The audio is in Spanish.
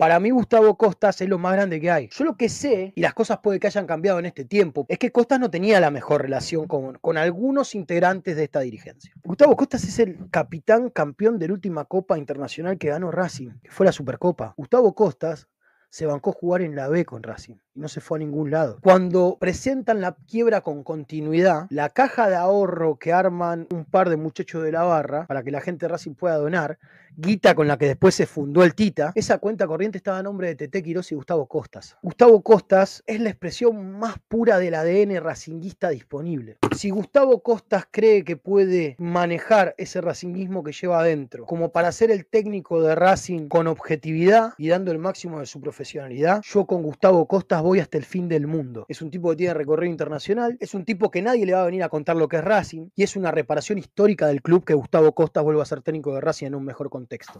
Para mí Gustavo Costas es lo más grande que hay. Yo lo que sé, y las cosas puede que hayan cambiado en este tiempo, es que Costas no tenía la mejor relación con, con algunos integrantes de esta dirigencia. Gustavo Costas es el capitán campeón de la última Copa Internacional que ganó Racing, que fue la Supercopa. Gustavo Costas se bancó jugar en la B con Racing y no se fue a ningún lado. Cuando presentan la quiebra con continuidad, la caja de ahorro que arman un par de muchachos de la barra para que la gente de Racing pueda donar, guita con la que después se fundó el Tita, esa cuenta corriente estaba a nombre de Tete Quirós y Gustavo Costas. Gustavo Costas es la expresión más pura del ADN racinguista disponible. Si Gustavo Costas cree que puede manejar ese racinguismo que lleva adentro, como para ser el técnico de Racing con objetividad y dando el máximo de su profesión, profesionalidad. Yo con Gustavo Costas voy hasta el fin del mundo. Es un tipo que tiene recorrido internacional, es un tipo que nadie le va a venir a contar lo que es Racing y es una reparación histórica del club que Gustavo Costas vuelva a ser técnico de Racing en un mejor contexto.